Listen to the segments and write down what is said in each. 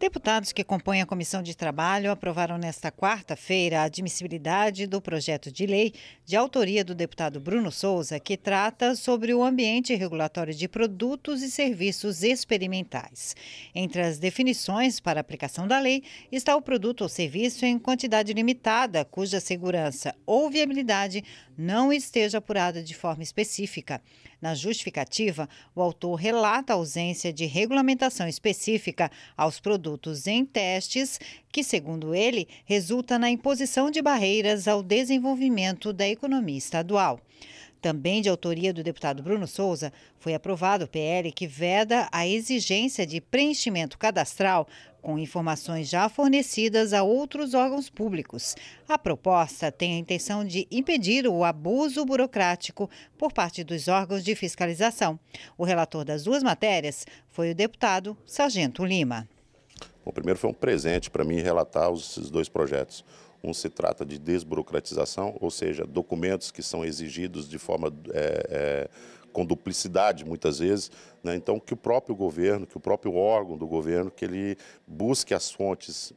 Deputados que compõem a Comissão de Trabalho aprovaram nesta quarta-feira a admissibilidade do projeto de lei de autoria do deputado Bruno Souza, que trata sobre o ambiente regulatório de produtos e serviços experimentais. Entre as definições para aplicação da lei está o produto ou serviço em quantidade limitada, cuja segurança ou viabilidade não esteja apurada de forma específica. Na justificativa, o autor relata a ausência de regulamentação específica aos produtos em testes, que, segundo ele, resulta na imposição de barreiras ao desenvolvimento da economia estadual também de autoria do deputado Bruno Souza, foi aprovado o PL que veda a exigência de preenchimento cadastral com informações já fornecidas a outros órgãos públicos. A proposta tem a intenção de impedir o abuso burocrático por parte dos órgãos de fiscalização. O relator das duas matérias foi o deputado Sargento Lima. O primeiro foi um presente para mim relatar esses dois projetos. Um se trata de desburocratização, ou seja, documentos que são exigidos de forma é, é, com duplicidade muitas vezes. Né? Então, que o próprio governo, que o próprio órgão do governo, que ele busque as fontes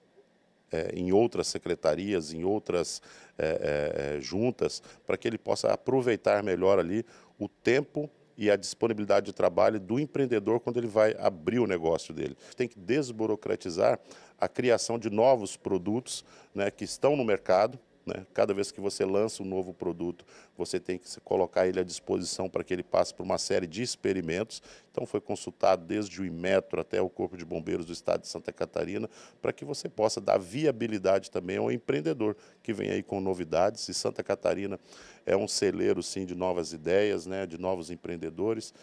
é, em outras secretarias, em outras é, é, é, juntas, para que ele possa aproveitar melhor ali o tempo e a disponibilidade de trabalho do empreendedor quando ele vai abrir o negócio dele. Tem que desburocratizar a criação de novos produtos né, que estão no mercado, né? Cada vez que você lança um novo produto, você tem que colocar ele à disposição para que ele passe por uma série de experimentos. Então, foi consultado desde o Imetro até o Corpo de Bombeiros do Estado de Santa Catarina, para que você possa dar viabilidade também ao empreendedor que vem aí com novidades. E Santa Catarina é um celeiro, sim, de novas ideias, né? de novos empreendedores.